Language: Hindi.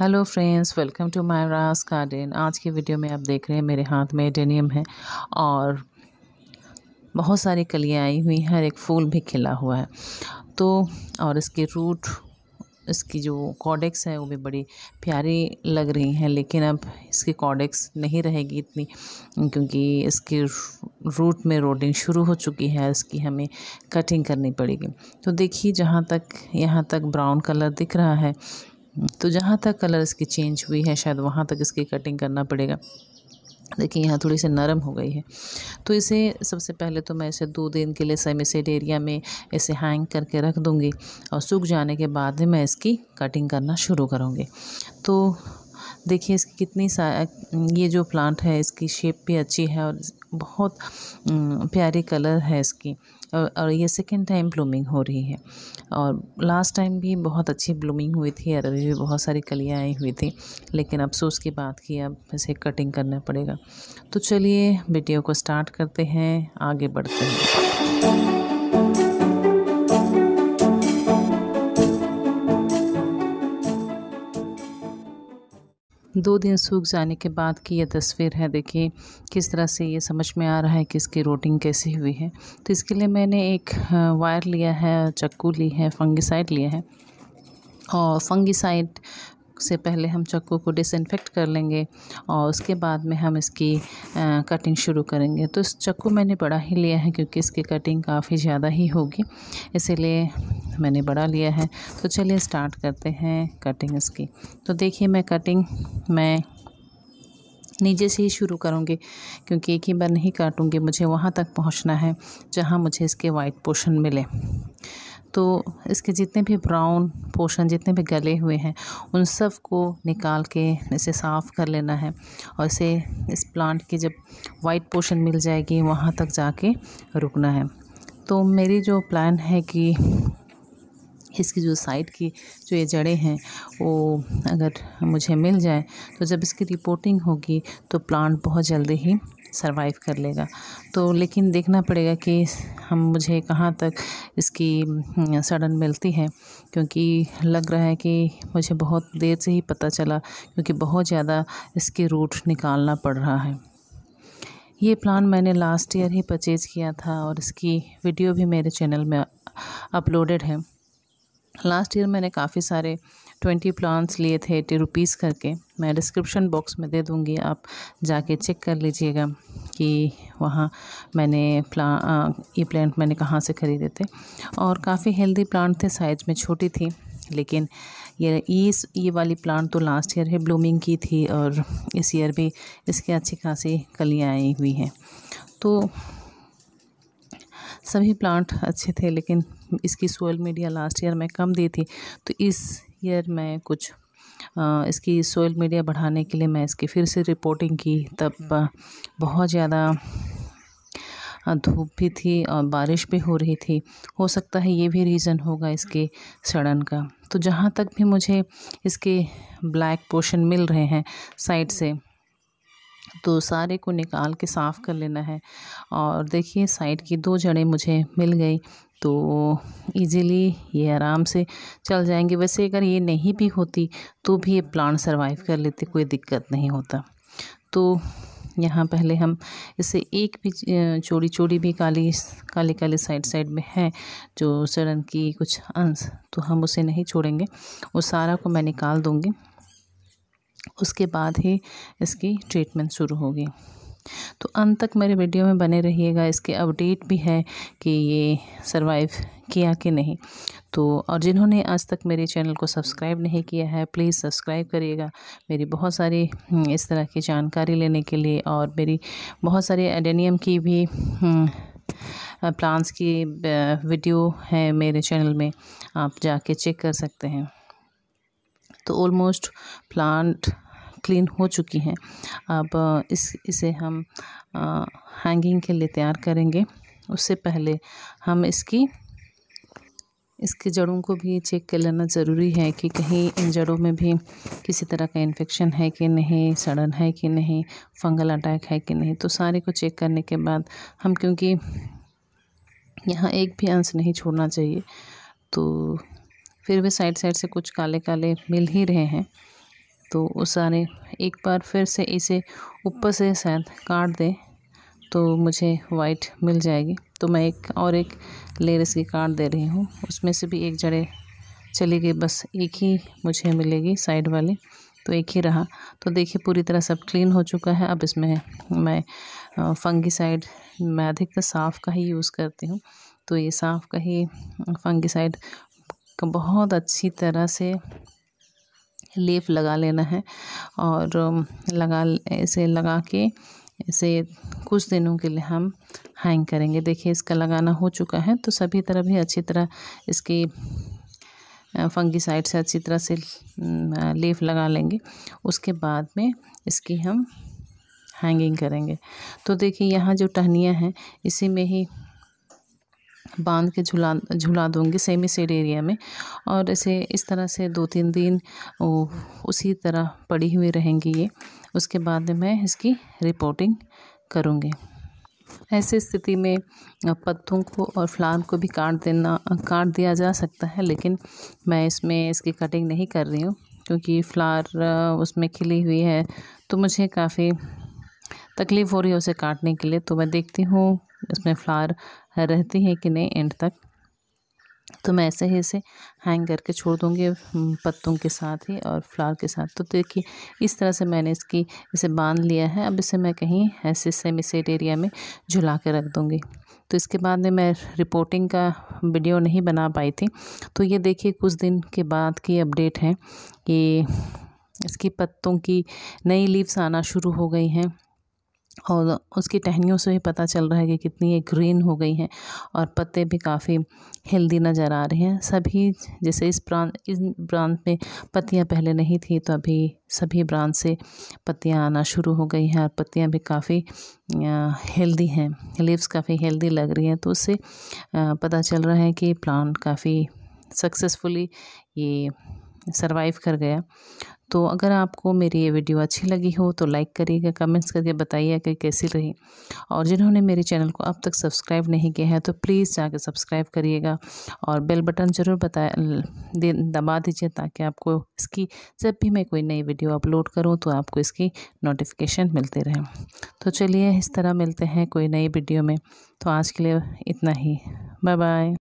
hello friends welcome to my रास गार्डन आज की वीडियो में आप देख रहे हैं मेरे हाथ में एडेनियम है और बहुत सारी कलियाँ आई हुई हैं और एक फूल भी खिला हुआ है तो और इसके रूट इसकी जो कॉडेक्स है वो भी बड़ी प्यारी लग रही हैं लेकिन अब इसकी कॉडेक्स नहीं रहेगी इतनी क्योंकि इसके रूट में रोडिंग शुरू हो चुकी है इसकी हमें कटिंग करनी पड़ेगी तो देखिए जहाँ तक यहाँ तक ब्राउन कलर दिख रहा है तो जहाँ तक कलर इसकी चेंज हुई है शायद वहाँ तक इसकी कटिंग करना पड़ेगा देखिए यहाँ थोड़ी सी नरम हो गई है तो इसे सबसे पहले तो मैं इसे दो दिन के लिए सेट एरिया में इसे हैंग करके रख दूँगी और सूख जाने के बाद ही मैं इसकी कटिंग करना शुरू करूँगी तो देखिए इसकी कितनी सा ये जो प्लांट है इसकी शेप भी अच्छी है और बहुत प्यारी कलर है इसकी और, और ये सेकेंड टाइम ब्लूमिंग हो रही है और लास्ट टाइम भी बहुत अच्छी ब्लूमिंग हुई थी और अभी भी बहुत सारी कलियाँ आई हुई थी लेकिन अफसोस की बात की अब इसे कटिंग करना पड़ेगा तो चलिए वीडियो को स्टार्ट करते हैं आगे बढ़ते हैं दो दिन सूख जाने के बाद की यह तस्वीर है देखिए किस तरह से ये समझ में आ रहा है कि इसकी रोटिंग कैसी हुई है तो इसके लिए मैंने एक वायर लिया है चक्कू ली है फंगिसाइड लिया है और फंगिसाइड से पहले हम चक्कू को डिसइनफेक्ट कर लेंगे और उसके बाद में हम इसकी आ, कटिंग शुरू करेंगे तो इस चक्कू मैंने बड़ा ही लिया है क्योंकि इसकी कटिंग काफ़ी ज़्यादा ही होगी इसीलिए मैंने बड़ा लिया है तो चलिए स्टार्ट करते हैं कटिंग इसकी तो देखिए मैं कटिंग मैं नीचे से ही शुरू करूँगी क्योंकि एक ही बार नहीं काटूँगी मुझे वहाँ तक पहुँचना है जहाँ मुझे इसके वाइट पोर्शन मिले तो इसके जितने भी ब्राउन पोर्शन जितने भी गले हुए हैं उन सब को निकाल के इसे साफ़ कर लेना है और इसे इस प्लांट की जब वाइट पोर्शन मिल जाएगी वहाँ तक जाके रुकना है तो मेरी जो प्लान है कि इसकी जो साइड की जो ये जड़ें हैं वो अगर मुझे मिल जाए तो जब इसकी रिपोर्टिंग होगी तो प्लांट बहुत जल्दी ही सर्वाइव कर लेगा तो लेकिन देखना पड़ेगा कि हम मुझे कहाँ तक इसकी हम्म, सड़न मिलती है क्योंकि लग रहा है कि मुझे बहुत देर से ही पता चला क्योंकि बहुत ज़्यादा इसके रूट निकालना पड़ रहा है ये प्लान मैंने लास्ट ईयर ही परचेज़ किया था और इसकी वीडियो भी मेरे चैनल में अपलोडेड है लास्ट ईयर मैंने काफ़ी सारे ट्वेंटी प्लांट्स लिए थे एटी रुपीज़ करके मैं डिस्क्रिप्शन बॉक्स में दे दूँगी आप जाके चेक कर लीजिएगा कि वहाँ मैंने प्ला आ, ये प्लांट मैंने कहाँ से ख़रीदे थे और काफ़ी हेल्दी प्लांट थे साइज़ में छोटी थी लेकिन ये इस ये वाली प्लांट तो लास्ट ईयर ही ब्लूमिंग की थी और इस ईयर भी इसकी अच्छी खासी कलियाँ आई हुई हैं तो सभी प्लांट अच्छे थे लेकिन इसकी सोयल मीडिया लास्ट ईयर मैं कम दी थी तो इस ईयर में कुछ इसकी सोयल मीडिया बढ़ाने के लिए मैं इसकी फिर से रिपोर्टिंग की तब बहुत ज़्यादा धूप भी थी और बारिश भी हो रही थी हो सकता है ये भी रीज़न होगा इसके सड़न का तो जहाँ तक भी मुझे इसके ब्लैक पोशन मिल रहे हैं साइड से तो सारे को निकाल के साफ़ कर लेना है और देखिए साइड की दो जड़ें मुझे मिल गई तो इजीली ये आराम से चल जाएंगे वैसे अगर ये नहीं भी होती तो भी ये प्लांट सर्वाइव कर लेते कोई दिक्कत नहीं होता तो यहाँ पहले हम इसे एक भी चोरी चोरी भी काली काली काली साइड साइड में है जो सड़न की कुछ अंश तो हम उसे नहीं छोड़ेंगे वो सारा को मैं निकाल दूँगी उसके बाद ही इसकी ट्रीटमेंट शुरू होगी तो अंत तक मेरे वीडियो में बने रहिएगा इसके अपडेट भी है कि ये सरवाइव किया कि नहीं तो और जिन्होंने आज तक मेरे चैनल को सब्सक्राइब नहीं किया है प्लीज़ सब्सक्राइब करिएगा मेरी बहुत सारी हम्म, इस तरह की जानकारी लेने के लिए और मेरी बहुत सारे एडेनियम की भी प्लांट्स हम्म, की वीडियो है मेरे चैनल में आप जाके चेक कर सकते हैं तो ऑलमोस्ट प्लांट क्लीन हो चुकी हैं अब इस इसे हम आ, हैंगिंग के लिए तैयार करेंगे उससे पहले हम इसकी इसकी जड़ों को भी चेक कर लेना ज़रूरी है कि कहीं इन जड़ों में भी किसी तरह का इन्फेक्शन है कि नहीं सड़न है कि नहीं फंगल अटैक है कि नहीं तो सारे को चेक करने के बाद हम क्योंकि यहाँ एक भी अंश नहीं छोड़ना चाहिए तो फिर भी साइड साइड से कुछ काले काले मिल ही रहे हैं तो उस सारे एक बार फिर से इसे ऊपर से शायद काट दें तो मुझे वाइट मिल जाएगी तो मैं एक और एक लेयर इसकी काट दे रही हूँ उसमें से भी एक जड़े चली गई बस एक ही मुझे मिलेगी साइड वाली तो एक ही रहा तो देखिए पूरी तरह सब क्लीन हो चुका है अब इसमें मैं फंगी साइड मैं अधिकतर साफ़ का ही यूज़ करती हूँ तो ये साफ़ का ही फंगी साइड बहुत अच्छी तरह से लेप लगा लेना है और लगा इसे लगा के इसे कुछ दिनों के लिए हम हैंग करेंगे देखिए इसका लगाना हो चुका है तो सभी तरफ ही अच्छी तरह इसकी फंगी साइड से अच्छी तरह से लेफ लगा लेंगे उसके बाद में इसकी हम हैंगिंग करेंगे तो देखिए यहाँ जो टहनियाँ हैं इसी में ही बांध के झुला झुला दूँगी सेमी सेड एरिया में और इसे इस तरह से दो तीन दिन वो उसी तरह पड़ी हुई रहेंगी ये उसके बाद मैं इसकी रिपोर्टिंग करूँगी ऐसी स्थिति में पत्तों को और फ्लावर को भी काट देना काट दिया जा सकता है लेकिन मैं इसमें इसकी कटिंग नहीं कर रही हूँ क्योंकि फ्लावर उसमें खिली हुई है तो मुझे काफ़ी तकलीफ़ हो रही है उसे काटने के लिए तो मैं देखती हूँ इसमें फ्लावर रहती है कि नहीं एंड तक तो मैं ऐसे ही इसे हैंग करके छोड़ दूँगी पत्तों के साथ ही और फ्लावर के साथ तो देखिए इस तरह से मैंने इसकी इसे बांध लिया है अब इसे मैं कहीं ऐसे सेमी सेट एरिया में झुला के रख दूँगी तो इसके बाद में मैं रिपोर्टिंग का वीडियो नहीं बना पाई थी तो ये देखिए कुछ दिन के बाद की अपडेट है कि इसकी पत्तों की नई लीव्स आना शुरू हो गई हैं और उसकी टहनियों से ही पता चल रहा है कि कितनी ये ग्रीन हो गई हैं और पत्ते भी काफ़ी हेल्दी नज़र आ रहे हैं सभी जैसे इस ब्रांच इस ब्रांच में पत्तियां पहले नहीं थी तो अभी सभी ब्रांच से पत्तियां आना शुरू हो गई हैं और पत्तियां भी काफ़ी हेल्दी हैं लीव्स काफ़ी हेल्दी लग रही हैं तो उससे पता चल रहा है कि प्लांट काफ़ी सक्सेसफुली ये सर्वाइव कर गया तो अगर आपको मेरी ये वीडियो अच्छी लगी हो तो लाइक करिएगा कमेंट्स करके बताइए कि कैसी रही और जिन्होंने मेरे चैनल को अब तक सब्सक्राइब नहीं किया है तो प्लीज़ जाके सब्सक्राइब करिएगा और बेल बटन ज़रूर बता दबा दीजिए ताकि आपको इसकी जब भी मैं कोई नई वीडियो अपलोड करूँ तो आपको इसकी नोटिफिकेशन मिलती रहे तो चलिए इस तरह मिलते हैं कोई नई वीडियो में तो आज के लिए इतना ही बाय बाय